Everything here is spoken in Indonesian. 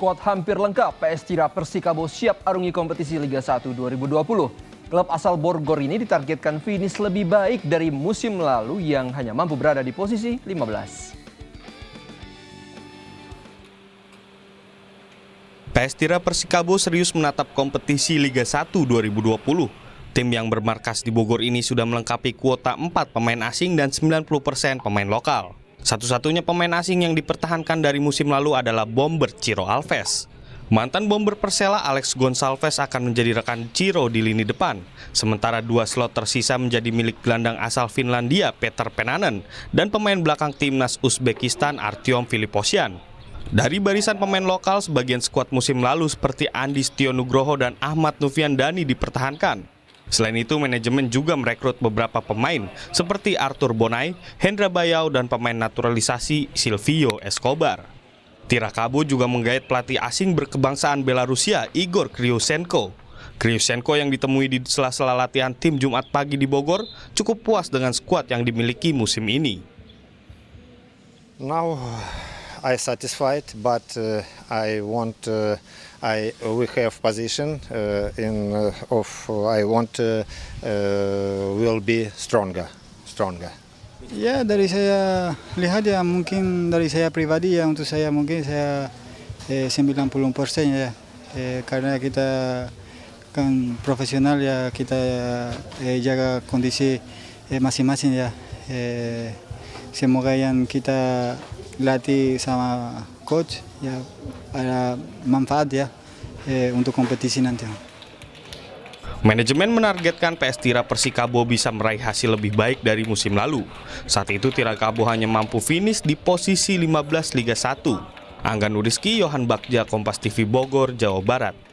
skuad hampir lengkap, PS Tira Persikabo siap arungi kompetisi Liga 1 2020. Klub asal Borgor ini ditargetkan finish lebih baik dari musim lalu yang hanya mampu berada di posisi 15. PS Tira Persikabo serius menatap kompetisi Liga 1 2020. Tim yang bermarkas di Bogor ini sudah melengkapi kuota 4 pemain asing dan 90% pemain lokal. Satu-satunya pemain asing yang dipertahankan dari musim lalu adalah bomber Ciro Alves. Mantan bomber Persela Alex Gonsalves akan menjadi rekan Ciro di lini depan, sementara dua slot tersisa menjadi milik gelandang asal Finlandia Peter Penanen dan pemain belakang timnas Uzbekistan Artyom Filiposian. Dari barisan pemain lokal, sebagian skuad musim lalu seperti Andi Stionugroho dan Ahmad Nufian Dani dipertahankan. Selain itu, manajemen juga merekrut beberapa pemain seperti Arthur Bonai, Hendra Bayau, dan pemain naturalisasi Silvio Escobar. Tirakabo juga menggait pelatih asing berkebangsaan Belarusia Igor Kryosenko. Kryosenko yang ditemui di sela-sela latihan tim Jumat pagi di Bogor cukup puas dengan skuad yang dimiliki musim ini. Now I satisfied, but uh, I want uh, I we have position uh, in uh, of uh, I want uh, uh, will be stronger, stronger. Ya dari saya lihat ya mungkin dari saya pribadi ya untuk saya mungkin saya eh, 90 persen ya eh, karena kita kan profesional ya kita eh, jaga kondisi Eh, masing-masing ya. Eh, semoga yang kita latih sama coach ya ada manfaat ya eh, untuk kompetisi nanti. Manajemen menargetkan PS Tira Persikabo bisa meraih hasil lebih baik dari musim lalu. Saat itu Tira Kabo hanya mampu finish di posisi 15 Liga 1. Angga Nuriski, Yohan Bakja, Kompas TV Bogor, Jawa Barat.